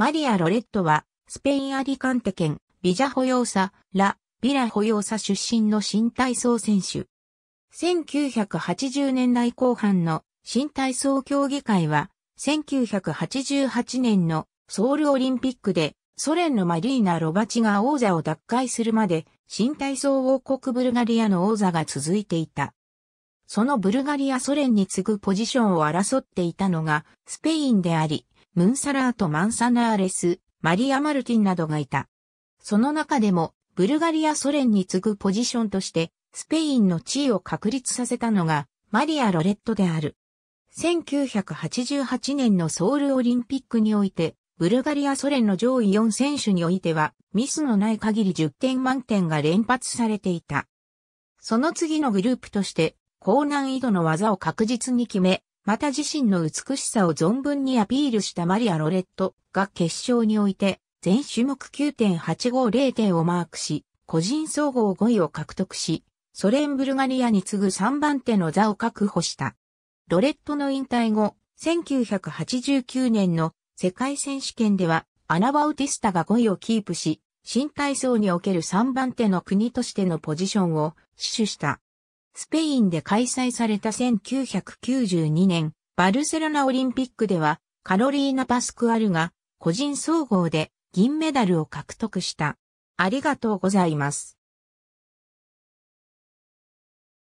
マリア・ロレットは、スペインアリカンテ県、ビジャ保養サ、ラ、ビラ保養サ出身の新体操選手。1980年代後半の新体操競技会は、1988年のソウルオリンピックでソ連のマリーナ・ロバチが王座を奪回するまで新体操王国ブルガリアの王座が続いていた。そのブルガリアソ連に次ぐポジションを争っていたのがスペインであり、ムンサラート・マンサナーレス、マリア・マルティンなどがいた。その中でも、ブルガリアソ連に次ぐポジションとして、スペインの地位を確立させたのが、マリア・ロレットである。1988年のソウルオリンピックにおいて、ブルガリアソ連の上位4選手においては、ミスのない限り10点満点が連発されていた。その次のグループとして、高難易度の技を確実に決め、また自身の美しさを存分にアピールしたマリア・ロレットが決勝において、全種目9.850点をマークし、個人総合5位を獲得し、ソ連ブルガリアに次ぐ3番手の座を確保した。ロレットの引退後、1989年の世界選手権では、アナ・バウティスタが5位をキープし、新体操における3番手の国としてのポジションを死守した。スペインで開催された1992年、バルセロナオリンピックでは、カロリーナ・パスクアルが、個人総合で銀メダルを獲得した。ありがとうございます。